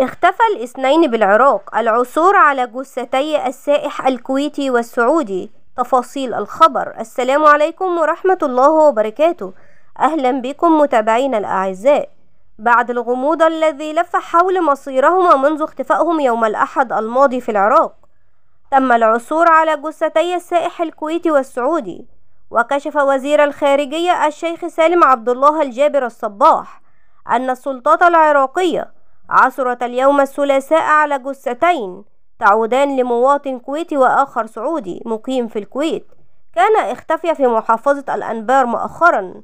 اختفى الاثنين بالعراق العثور على جثتي السائح الكويتي والسعودي تفاصيل الخبر السلام عليكم ورحمة الله وبركاته أهلا بكم متابعينا الأعزاء بعد الغموض الذي لف حول مصيرهما منذ اختفائهم يوم الأحد الماضي في العراق تم العثور على جثتي السائح الكويتي والسعودي وكشف وزير الخارجية الشيخ سالم عبد الله الجابر الصباح أن السلطات العراقية عثرت اليوم الثلاثاء على جثتين تعودان لمواطن كويتي وآخر سعودي مقيم في الكويت كان اختفي في محافظة الأنبار مؤخرا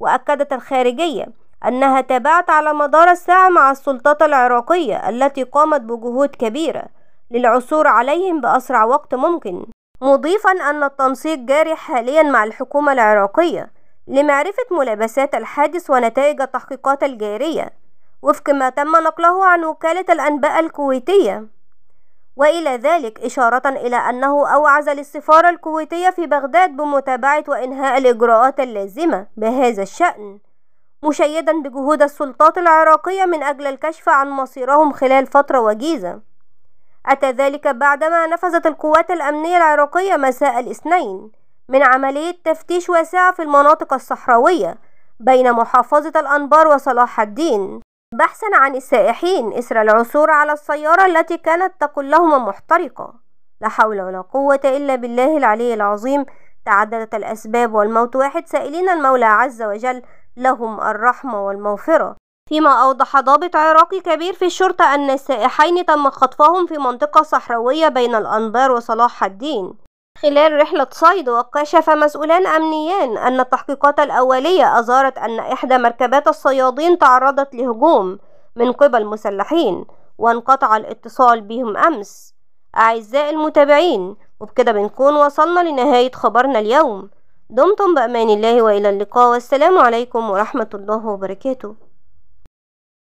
وأكدت الخارجية أنها تابعت على مدار الساعة مع السلطات العراقية التي قامت بجهود كبيرة للعثور عليهم بأسرع وقت ممكن مضيفا أن التنسيق جاري حاليا مع الحكومة العراقية لمعرفة ملابسات الحادث ونتائج التحقيقات الجارية وفق ما تم نقله عن وكالة الأنباء الكويتية وإلى ذلك إشارة إلى أنه أوعز للسفارة الكويتية في بغداد بمتابعة وإنهاء الإجراءات اللازمة بهذا الشأن مشيدا بجهود السلطات العراقية من أجل الكشف عن مصيرهم خلال فترة وجيزة أتى ذلك بعدما نفذت القوات الأمنية العراقية مساء الاثنين من عملية تفتيش واسعة في المناطق الصحراوية بين محافظة الأنبار وصلاح الدين بحثا عن السائحين إثر العثور على السيارة التي كانت تقول لهما محترقة لا حول ولا قوة إلا بالله العلي العظيم تعددت الأسباب والموت واحد سائلين المولى عز وجل لهم الرحمة والمغفرة فيما أوضح ضابط عراقي كبير في الشرطة أن السائحين تم خطفهم في منطقة صحراوية بين الأنبار وصلاح الدين خلال رحلة صيد وكشف مسؤولان أمنيان أن التحقيقات الأولية أظهرت أن إحدى مركبات الصيادين تعرضت لهجوم من قبل مسلحين وانقطع الاتصال بهم أمس أعزائي المتابعين وبكده بنكون وصلنا لنهاية خبرنا اليوم دمتم بأمان الله وإلى اللقاء والسلام عليكم ورحمة الله وبركاته